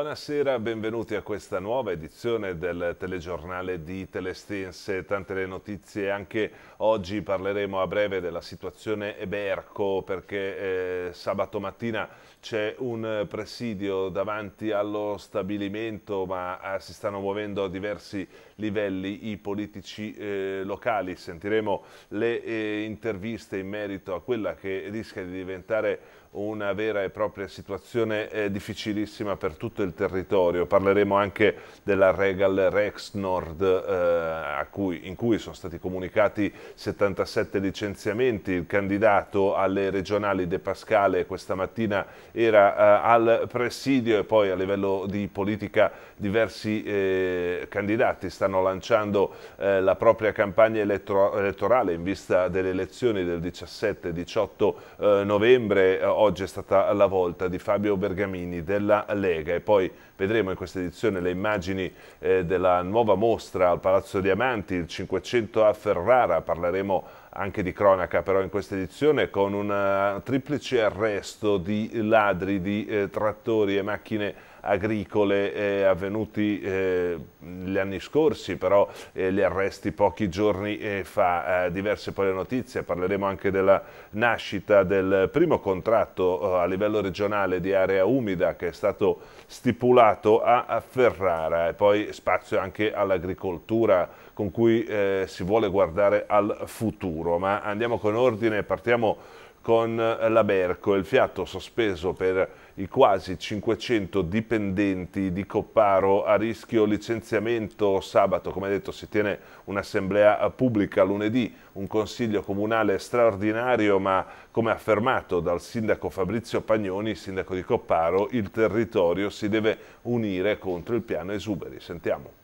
Buonasera, benvenuti a questa nuova edizione del telegiornale di Telestense. Tante le notizie, anche oggi parleremo a breve della situazione Eberco perché eh, sabato mattina c'è un presidio davanti allo stabilimento ma eh, si stanno muovendo a diversi livelli i politici eh, locali. Sentiremo le eh, interviste in merito a quella che rischia di diventare una vera e propria situazione eh, difficilissima per tutto il territorio. Parleremo anche della Regal Rex Nord eh, cui, in cui sono stati comunicati 77 licenziamenti. Il candidato alle regionali De Pascale questa mattina era eh, al presidio e poi a livello di politica diversi eh, candidati stanno lanciando eh, la propria campagna elettro elettorale in vista delle elezioni del 17-18 eh, novembre. Eh, oggi è stata la volta di Fabio Bergamini della Lega e poi Vedremo in questa edizione le immagini eh, della nuova mostra al Palazzo Diamanti, il 500 a Ferrara, parleremo anche di cronaca però in questa edizione con un eh, triplice arresto di ladri di eh, trattori e macchine agricole eh, avvenuti eh, gli anni scorsi, però eh, gli arresti pochi giorni eh, fa, eh, diverse poi le notizie, parleremo anche della nascita del primo contratto eh, a livello regionale di area umida che è stato stipulato a, a Ferrara e poi spazio anche all'agricoltura con cui si vuole guardare al futuro, ma andiamo con ordine, partiamo con la Berco, il fiato sospeso per i quasi 500 dipendenti di Copparo a rischio licenziamento sabato. Come detto si tiene un'assemblea pubblica lunedì, un consiglio comunale straordinario ma come affermato dal sindaco Fabrizio Pagnoni, sindaco di Copparo, il territorio si deve unire contro il piano esuberi. Sentiamo.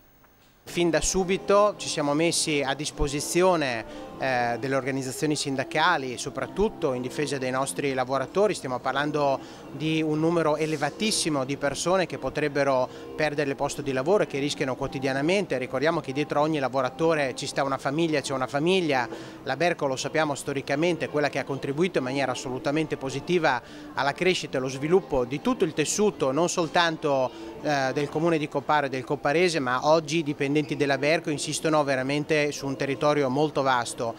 Fin da subito ci siamo messi a disposizione eh, delle organizzazioni sindacali, soprattutto in difesa dei nostri lavoratori, stiamo parlando di un numero elevatissimo di persone che potrebbero perdere il posto di lavoro e che rischiano quotidianamente, ricordiamo che dietro ogni lavoratore ci sta una famiglia, c'è una famiglia, la Berco lo sappiamo storicamente quella che ha contribuito in maniera assolutamente positiva alla crescita e allo sviluppo di tutto il tessuto, non soltanto eh, del comune di Copparo e del Coparese, ma oggi dipende dipendenti Berco insistono veramente su un territorio molto vasto.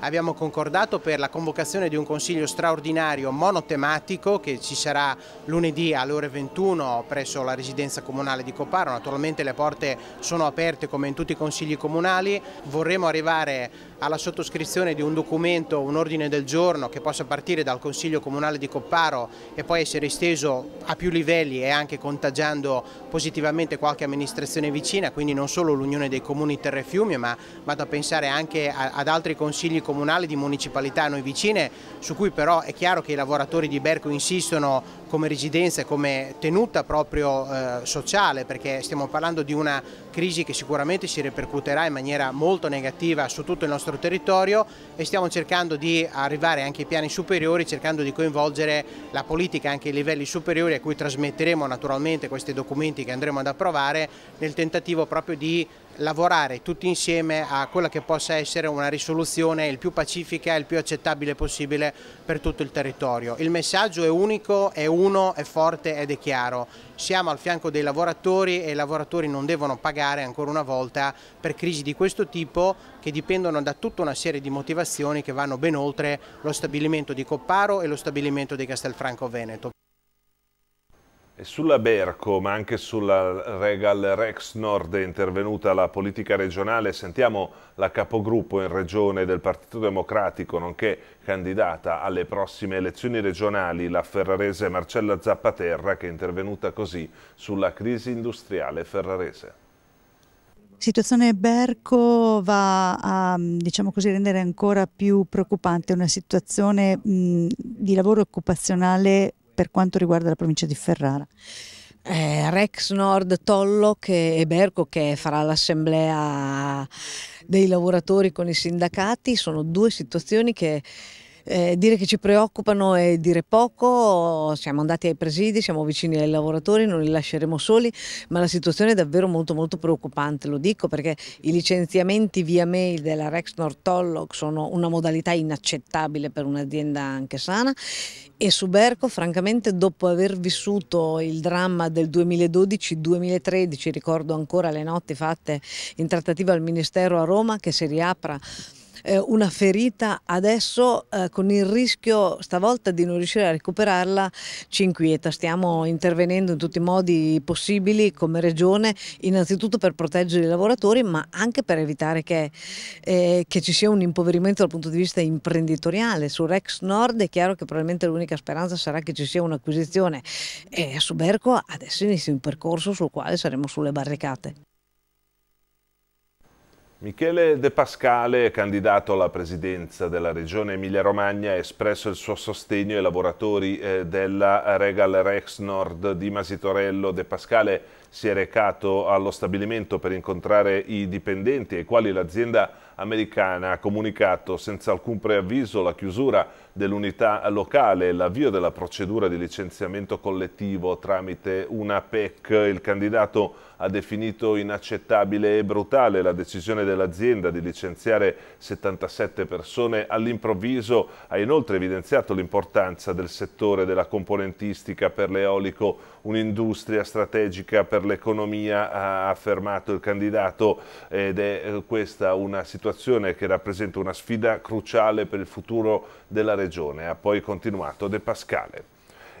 Abbiamo concordato per la convocazione di un consiglio straordinario monotematico che ci sarà lunedì alle ore 21 presso la residenza comunale di Coparo. Naturalmente le porte sono aperte come in tutti i consigli comunali. Vorremmo arrivare alla sottoscrizione di un documento, un ordine del giorno che possa partire dal Consiglio Comunale di Copparo e poi essere esteso a più livelli e anche contagiando positivamente qualche amministrazione vicina, quindi non solo l'Unione dei Comuni Terre e Fiumi, ma vado a pensare anche a, ad altri consigli comunali di municipalità a noi vicine, su cui però è chiaro che i lavoratori di Berco insistono come residenza e come tenuta proprio eh, sociale, perché stiamo parlando di una crisi che sicuramente si ripercuoterà in maniera molto negativa su tutto il nostro territorio e stiamo cercando di arrivare anche ai piani superiori, cercando di coinvolgere la politica anche ai livelli superiori a cui trasmetteremo naturalmente questi documenti che andremo ad approvare nel tentativo proprio di lavorare tutti insieme a quella che possa essere una risoluzione il più pacifica e il più accettabile possibile per tutto il territorio. Il messaggio è unico, è uno, è forte ed è chiaro. Siamo al fianco dei lavoratori e i lavoratori non devono pagare ancora una volta per crisi di questo tipo che dipendono da tutta una serie di motivazioni che vanno ben oltre lo stabilimento di Copparo e lo stabilimento di Castelfranco Veneto. Sulla Berco, ma anche sulla Regal Rex Nord è intervenuta la politica regionale. Sentiamo la capogruppo in regione del Partito Democratico, nonché candidata alle prossime elezioni regionali, la ferrarese Marcella Zappaterra, che è intervenuta così sulla crisi industriale ferrarese situazione Berco va a diciamo così, rendere ancora più preoccupante una situazione mh, di lavoro occupazionale per quanto riguarda la provincia di Ferrara. Eh, Rex Nord Tollo che, e Berco che farà l'assemblea dei lavoratori con i sindacati sono due situazioni che eh, dire che ci preoccupano è dire poco, siamo andati ai presidi, siamo vicini ai lavoratori, non li lasceremo soli, ma la situazione è davvero molto molto preoccupante, lo dico perché i licenziamenti via mail della Rex Nortolloc sono una modalità inaccettabile per un'azienda anche sana e Suberco francamente dopo aver vissuto il dramma del 2012-2013, ricordo ancora le notti fatte in trattativa al Ministero a Roma che si riapra eh, una ferita adesso eh, con il rischio stavolta di non riuscire a recuperarla ci inquieta. Stiamo intervenendo in tutti i modi possibili come regione, innanzitutto per proteggere i lavoratori ma anche per evitare che, eh, che ci sia un impoverimento dal punto di vista imprenditoriale. Su Rex Nord è chiaro che probabilmente l'unica speranza sarà che ci sia un'acquisizione e a Suberco adesso inizia un percorso sul quale saremo sulle barricate. Michele De Pascale, candidato alla presidenza della regione Emilia-Romagna, ha espresso il suo sostegno ai lavoratori eh, della Regal Rex Nord di Masitorello. De Pascale si è recato allo stabilimento per incontrare i dipendenti ai quali l'azienda americana ha comunicato senza alcun preavviso la chiusura dell'unità locale e l'avvio della procedura di licenziamento collettivo tramite una PEC. Il candidato ha definito inaccettabile e brutale la decisione dell'azienda di licenziare 77 persone all'improvviso, ha inoltre evidenziato l'importanza del settore della componentistica per l'eolico, un'industria strategica per per l'economia ha affermato il candidato ed è eh, questa una situazione che rappresenta una sfida cruciale per il futuro della regione, ha poi continuato De Pascale.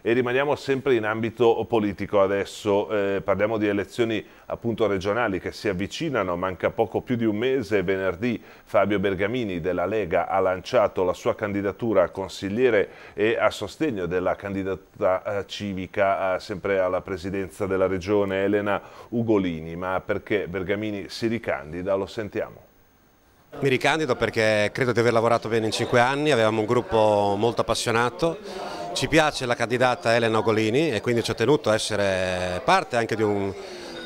E rimaniamo sempre in ambito politico adesso, eh, parliamo di elezioni appunto regionali che si avvicinano, manca poco più di un mese, venerdì Fabio Bergamini della Lega ha lanciato la sua candidatura a consigliere e a sostegno della candidata eh, civica eh, sempre alla presidenza della regione Elena Ugolini, ma perché Bergamini si ricandida lo sentiamo. Mi ricandido perché credo di aver lavorato bene in cinque anni, avevamo un gruppo molto appassionato, ci piace la candidata Elena Ogolini e quindi ci ho tenuto a essere parte anche di un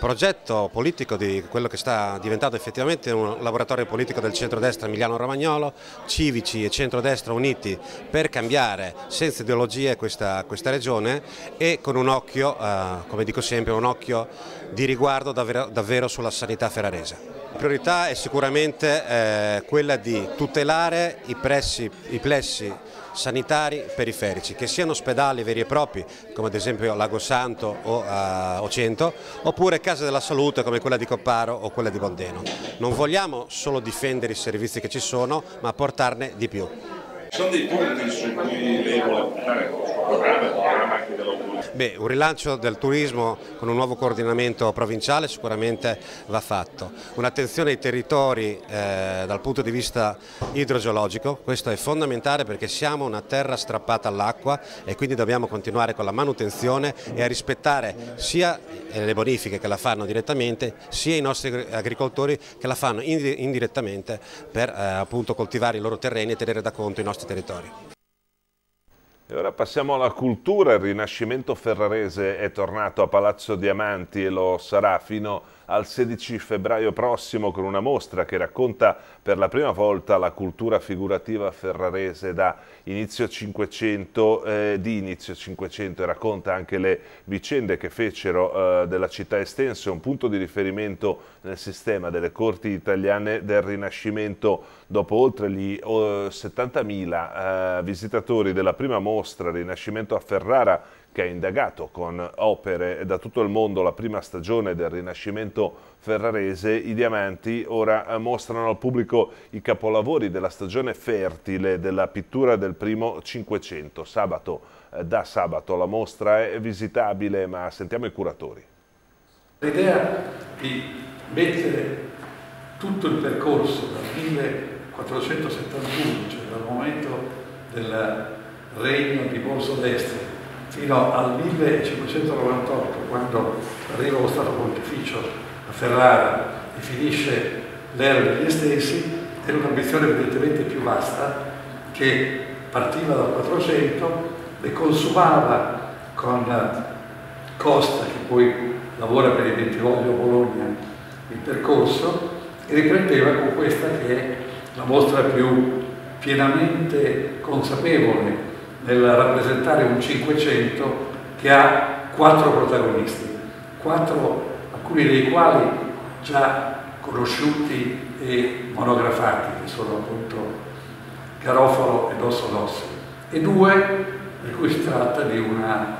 progetto politico di quello che sta diventando effettivamente un laboratorio politico del centrodestra Emiliano Romagnolo, civici e centrodestra uniti per cambiare senza ideologie questa, questa regione e con un occhio, eh, come dico sempre, un occhio di riguardo davvero, davvero sulla sanità ferrarese. La priorità è sicuramente eh, quella di tutelare i, pressi, i plessi sanitari periferici, che siano ospedali veri e propri, come ad esempio Lago Santo o eh, Ocento, oppure case della salute come quella di Copparo o quella di Bondeno. Non vogliamo solo difendere i servizi che ci sono, ma portarne di più sono dei punti su cui lei vuole puntare il programma, il programma anche dell'autorità? Beh, un rilancio del turismo con un nuovo coordinamento provinciale sicuramente va fatto. Un'attenzione ai territori eh, dal punto di vista idrogeologico, questo è fondamentale perché siamo una terra strappata all'acqua e quindi dobbiamo continuare con la manutenzione e a rispettare sia eh, le bonifiche che la fanno direttamente, sia i nostri agricoltori che la fanno indirettamente per eh, appunto coltivare i loro terreni e tenere da conto i nostri nostri territori. E ora passiamo alla cultura, il Rinascimento ferrarese è tornato a Palazzo Diamanti e lo sarà fino a al 16 febbraio prossimo con una mostra che racconta per la prima volta la cultura figurativa ferrarese da inizio 500, eh, di inizio 500 e racconta anche le vicende che fecero eh, della città estense un punto di riferimento nel sistema delle corti italiane del Rinascimento dopo oltre gli oh, 70.000 eh, visitatori della prima mostra Rinascimento a Ferrara che ha indagato con opere da tutto il mondo la prima stagione del Rinascimento ferrarese, i diamanti ora eh, mostrano al pubblico i capolavori della stagione fertile della pittura del primo Cinquecento. Sabato, eh, da sabato la mostra è visitabile, ma sentiamo i curatori. L'idea di mettere tutto il percorso dal 1471, cioè dal momento del regno di Borso d'Estro, fino al 1598, quando arriva lo Stato Pontificio a Ferrara e finisce l'era degli estesi, era un'ambizione evidentemente più vasta che partiva dal 400 e consumava con Costa, che poi lavora per il Ventivoglio Bologna, il percorso e riprendeva con questa che è la mostra più pienamente consapevole nel rappresentare un Cinquecento che ha quattro protagonisti, quattro, alcuni dei quali già conosciuti e monografati, che sono appunto Garofalo e Dosso Dossi, e due per cui si tratta di una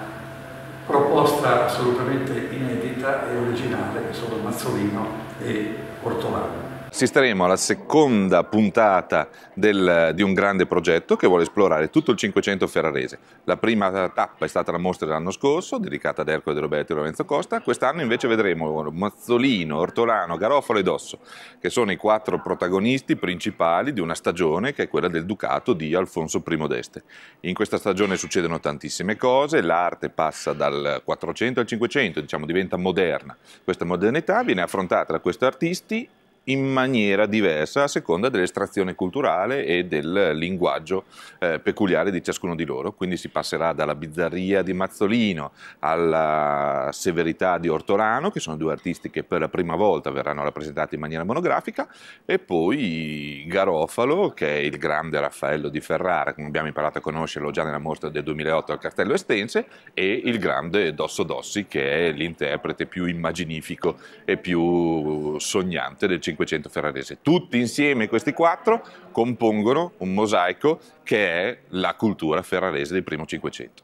proposta assolutamente inedita e originale, che sono Mazzolino e Ortolano assisteremo alla seconda puntata del, di un grande progetto che vuole esplorare tutto il 500 ferrarese. La prima tappa è stata la mostra dell'anno scorso, dedicata ad Ercole De Roberto e Lorenzo Costa. Quest'anno invece vedremo Mazzolino, Ortolano, Garofalo e Dosso, che sono i quattro protagonisti principali di una stagione che è quella del Ducato di Alfonso I d'Este. In questa stagione succedono tantissime cose, l'arte passa dal 400 al 500, diciamo diventa moderna. Questa modernità viene affrontata da questi artisti in maniera diversa a seconda dell'estrazione culturale e del linguaggio eh, peculiare di ciascuno di loro, quindi si passerà dalla bizzarria di Mazzolino alla severità di Ortolano, che sono due artisti che per la prima volta verranno rappresentati in maniera monografica, e poi Garofalo, che è il grande Raffaello di Ferrara, come abbiamo imparato a conoscerlo già nella mostra del 2008 al Castello Estense, e il grande Dosso Dossi, che è l'interprete più immaginifico e più sognante del 5 500 ferrarese. Tutti insieme questi quattro compongono un mosaico che è la cultura ferrarese del primo 500.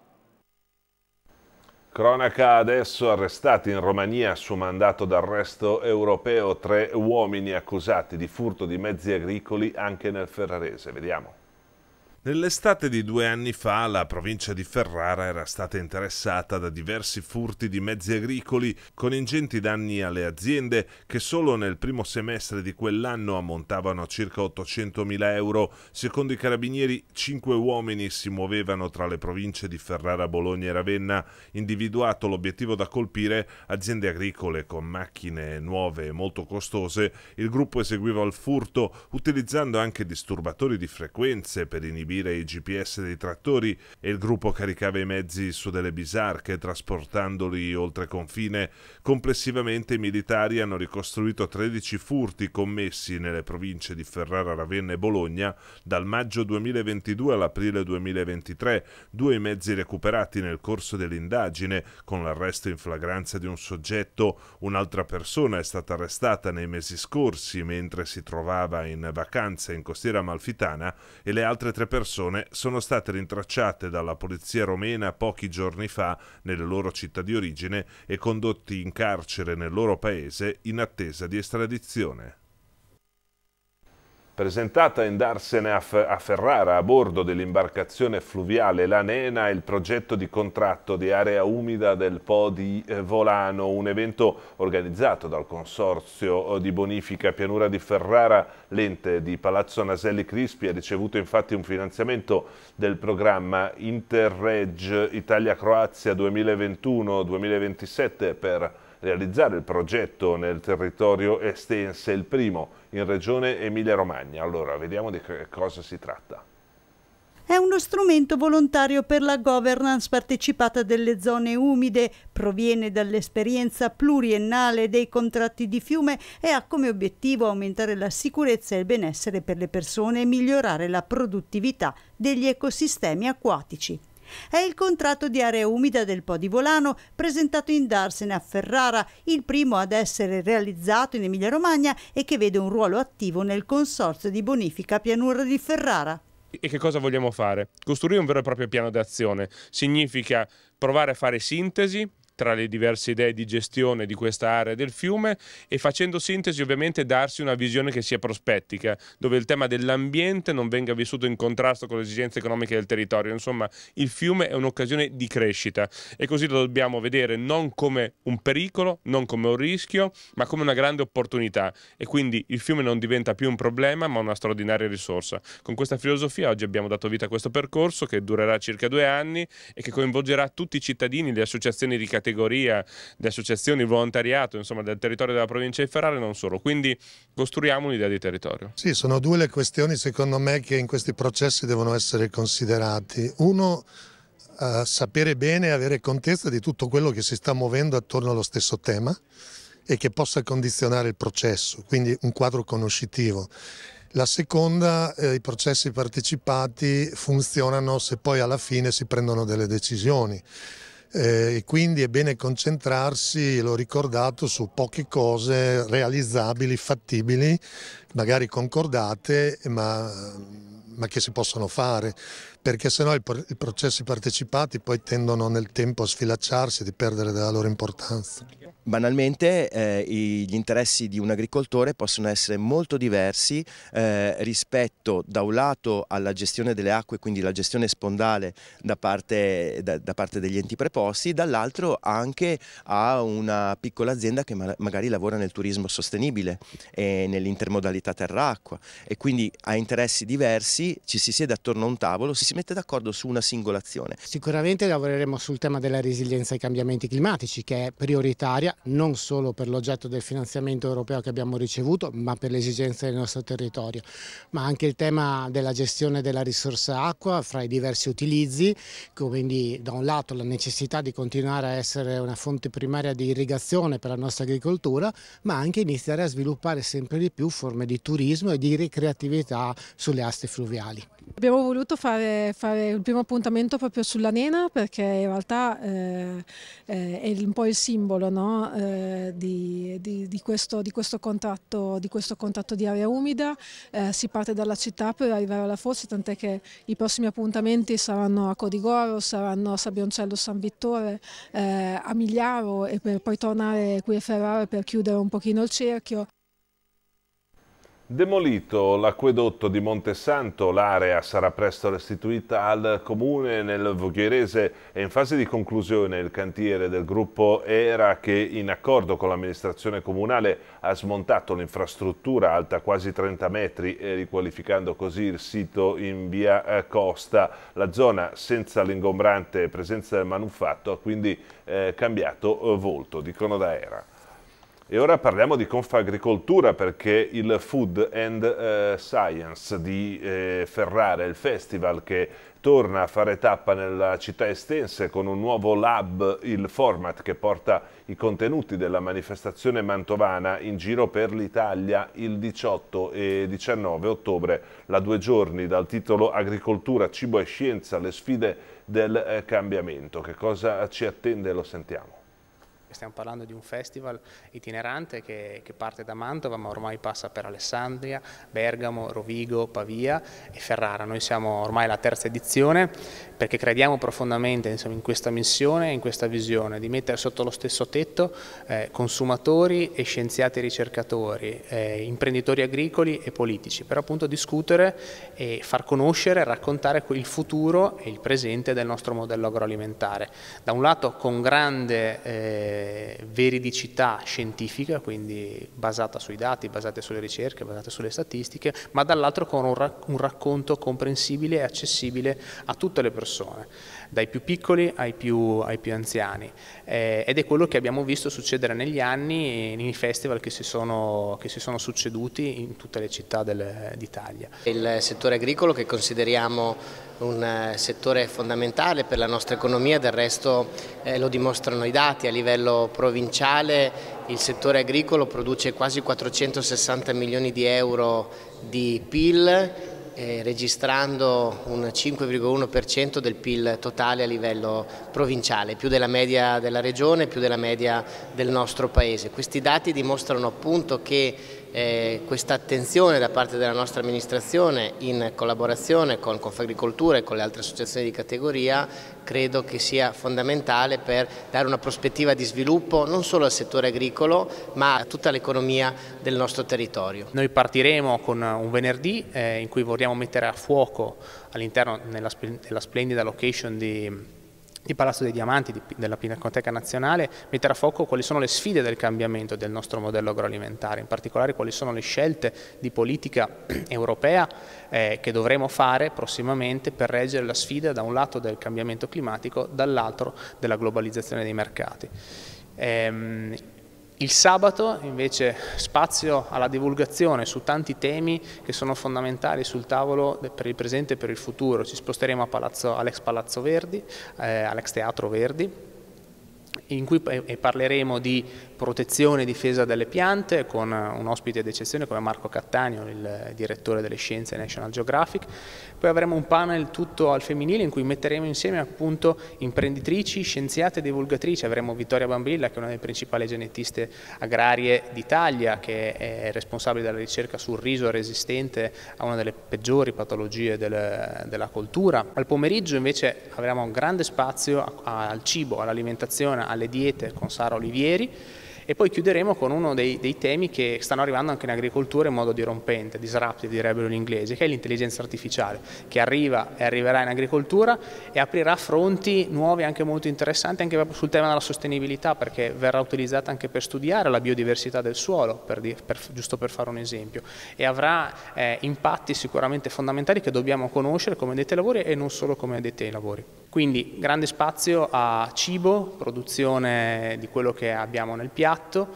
Cronaca adesso arrestati in Romania su mandato d'arresto europeo tre uomini accusati di furto di mezzi agricoli anche nel ferrarese. Vediamo. Nell'estate di due anni fa la provincia di Ferrara era stata interessata da diversi furti di mezzi agricoli con ingenti danni alle aziende che solo nel primo semestre di quell'anno ammontavano a circa 800.000 euro. Secondo i carabinieri cinque uomini si muovevano tra le province di Ferrara, Bologna e Ravenna, individuato l'obiettivo da colpire aziende agricole con macchine nuove e molto costose. Il gruppo eseguiva il furto utilizzando anche disturbatori di frequenze per inibire inibire i GPS dei trattori e il gruppo caricava i mezzi su delle bisarche trasportandoli oltre confine, complessivamente i militari hanno ricostruito 13 furti commessi nelle province di Ferrara, Ravenna e Bologna dal maggio 2022 all'aprile 2023, due mezzi recuperati nel corso dell'indagine con l'arresto in flagranza di un soggetto, un'altra persona è stata arrestata nei mesi scorsi mentre si trovava in vacanza in costiera malfitana e le altre tre persone persone sono state rintracciate dalla polizia romena pochi giorni fa nelle loro città di origine e condotti in carcere nel loro paese in attesa di estradizione presentata in darsene a, a Ferrara a bordo dell'imbarcazione fluviale La Nena il progetto di contratto di area umida del Po di eh, Volano, un evento organizzato dal Consorzio eh, di Bonifica Pianura di Ferrara, l'ente di Palazzo Naselli Crispi ha ricevuto infatti un finanziamento del programma Interreg Italia-Croazia 2021-2027 per realizzare il progetto nel territorio estense, il primo in regione Emilia-Romagna. Allora, vediamo di che cosa si tratta. È uno strumento volontario per la governance partecipata delle zone umide, proviene dall'esperienza pluriennale dei contratti di fiume e ha come obiettivo aumentare la sicurezza e il benessere per le persone e migliorare la produttività degli ecosistemi acquatici. È il contratto di area umida del Po di Volano presentato in Darsene a Ferrara, il primo ad essere realizzato in Emilia-Romagna e che vede un ruolo attivo nel consorzio di bonifica pianura di Ferrara. E che cosa vogliamo fare? Costruire un vero e proprio piano d'azione significa provare a fare sintesi tra le diverse idee di gestione di questa area del fiume e facendo sintesi ovviamente darsi una visione che sia prospettica, dove il tema dell'ambiente non venga vissuto in contrasto con le esigenze economiche del territorio. Insomma, il fiume è un'occasione di crescita e così lo dobbiamo vedere non come un pericolo, non come un rischio, ma come una grande opportunità e quindi il fiume non diventa più un problema ma una straordinaria risorsa. Con questa filosofia oggi abbiamo dato vita a questo percorso che durerà circa due anni e che coinvolgerà tutti i cittadini, le associazioni di categoria categoria di associazioni, volontariato, insomma, del territorio della provincia di Ferrara e non solo. Quindi costruiamo un'idea di territorio. Sì, sono due le questioni secondo me che in questi processi devono essere considerati. Uno, eh, sapere bene e avere contezza di tutto quello che si sta muovendo attorno allo stesso tema e che possa condizionare il processo, quindi un quadro conoscitivo. La seconda, eh, i processi partecipati funzionano se poi alla fine si prendono delle decisioni. Eh, e quindi è bene concentrarsi, l'ho ricordato, su poche cose realizzabili, fattibili, magari concordate, ma, ma che si possono fare perché sennò i, processi partecipati poi tendono nel tempo a sfilacciarsi e di perdere della loro importanza. Banalmente eh, gli interessi di un agricoltore possono essere molto diversi eh, rispetto da un lato alla gestione delle acque, quindi la gestione spondale da parte, da, da parte degli enti preposti, dall'altro anche a una piccola azienda che ma magari lavora nel turismo sostenibile e nell'intermodalità terra-acqua e quindi ha interessi diversi, ci si siede attorno a un tavolo, si si mette d'accordo su una singola azione. Sicuramente lavoreremo sul tema della resilienza ai cambiamenti climatici che è prioritaria non solo per l'oggetto del finanziamento europeo che abbiamo ricevuto ma per le esigenze del nostro territorio, ma anche il tema della gestione della risorsa acqua fra i diversi utilizzi, quindi da un lato la necessità di continuare a essere una fonte primaria di irrigazione per la nostra agricoltura, ma anche iniziare a sviluppare sempre di più forme di turismo e di ricreatività sulle aste fluviali. Abbiamo voluto fare fare il primo appuntamento proprio sulla nena perché in realtà eh, eh è un po' il simbolo no? eh, di, di, di, questo, di, questo contratto, di questo contratto di area umida. Eh, si parte dalla città per arrivare alla Fossa, tant'è che i prossimi appuntamenti saranno a Codigoro, saranno a Sabioncello San Vittore, eh, a Migliaro e per poi tornare qui a Ferrara per chiudere un pochino il cerchio. Demolito l'acquedotto di Montesanto, l'area sarà presto restituita al comune nel Vogherese. È in fase di conclusione il cantiere del gruppo ERA che in accordo con l'amministrazione comunale ha smontato l'infrastruttura alta quasi 30 metri riqualificando così il sito in via eh, Costa. La zona senza l'ingombrante presenza del manufatto ha quindi eh, cambiato eh, volto, dicono da ERA. E ora parliamo di Confagricoltura perché il Food and eh, Science di eh, Ferrara, il festival che torna a fare tappa nella città estense con un nuovo lab, il format che porta i contenuti della manifestazione mantovana in giro per l'Italia il 18 e 19 ottobre, la due giorni dal titolo Agricoltura, cibo e scienza, le sfide del eh, cambiamento. Che cosa ci attende? Lo sentiamo stiamo parlando di un festival itinerante che, che, parte da Mantova ma ormai passa per Alessandria, Bergamo, Rovigo, Pavia e Ferrara. Noi siamo ormai alla terza edizione perché crediamo profondamente insomma, in questa missione e in questa visione di mettere sotto lo stesso tetto eh, consumatori e scienziati e ricercatori, eh, imprenditori agricoli e politici per appunto discutere e far conoscere, e raccontare il futuro e il presente del nostro modello agroalimentare. Da un lato con grande eh, eh, veridicità scientifica, quindi basata sui dati, basata sulle ricerche, basata sulle statistiche, ma dall'altro con un, rac un racconto comprensibile e accessibile a tutte le persone, dai più piccoli ai più, ai più anziani. Eh, ed è quello che abbiamo visto succedere negli anni nei festival che si sono, che si sono succeduti in tutte le città d'Italia. Il settore agricolo che consideriamo un eh, settore fondamentale per la nostra economia, del resto eh, lo dimostrano i dati a livello livello provinciale il settore agricolo produce quasi 460 milioni di euro di PIL eh, registrando un 5,1% del PIL totale a livello provinciale, più della media della regione, più della media del nostro paese. Questi dati dimostrano appunto che eh, questa attenzione da parte della nostra amministrazione in collaborazione con Confagricoltura e con le altre associazioni di categoria credo che sia fondamentale per dare una prospettiva di sviluppo non solo al settore agricolo ma a tutta l'economia del nostro territorio. Noi partiremo con un venerdì eh, in cui vorremmo mettere a fuoco all'interno della splendida location di di Palazzo dei Diamanti, di, della Pinacoteca Nazionale, metterà a fuoco quali sono le sfide del cambiamento del nostro modello agroalimentare, in particolare quali sono le scelte di politica europea eh, che dovremo fare prossimamente per reggere la sfida da un lato del cambiamento climatico, dall'altro della globalizzazione dei mercati. Ehm, il sabato invece spazio alla divulgazione su tanti temi che sono fondamentali sul tavolo per il presente e per il futuro. Ci sposteremo all'ex Palazzo Verdi, eh, all'ex Teatro Verdi, in cui parleremo di protezione e difesa delle piante con un ospite d'eccezione come Marco Cattaneo, il direttore delle scienze National Geographic. Poi avremo un panel tutto al femminile in cui metteremo insieme appunto imprenditrici, scienziate e divulgatrici. Avremo Vittoria Bambilla che è una delle principali genetiste agrarie d'Italia che è responsabile della ricerca sul riso resistente a una delle peggiori patologie del, della coltura. Al pomeriggio invece avremo un grande spazio al cibo, all'alimentazione attenzione alle diete con Sara Olivieri e poi chiuderemo con uno dei, dei, temi che stanno arrivando anche in agricoltura in modo dirompente, disruptive direbbero gli inglesi, che è l'intelligenza artificiale, che arriva e arriverà in agricoltura e aprirà fronti nuovi anche molto interessanti anche sul tema della sostenibilità, perché verrà utilizzata anche per studiare la biodiversità del suolo, per, per, giusto per fare un esempio, e avrà eh, impatti sicuramente fondamentali che dobbiamo conoscere come detti ai lavori e non solo come detti ai lavori. Quindi grande spazio a cibo, produzione di quello che abbiamo nel piatto,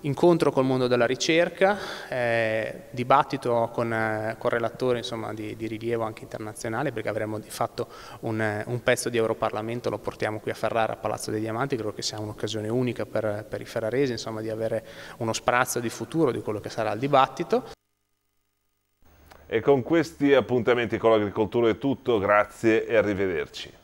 incontro col mondo della ricerca, eh, dibattito con, eh, con relatori insomma, di, di, rilievo anche internazionale perché avremo di fatto un, un, pezzo di Europarlamento, lo portiamo qui a Ferrara, a Palazzo dei Diamanti, credo che sia un'occasione unica per, per i ferraresi insomma, di avere uno sprazzo di futuro di quello che sarà il dibattito. E con questi appuntamenti con l'agricoltura è tutto, grazie e arrivederci.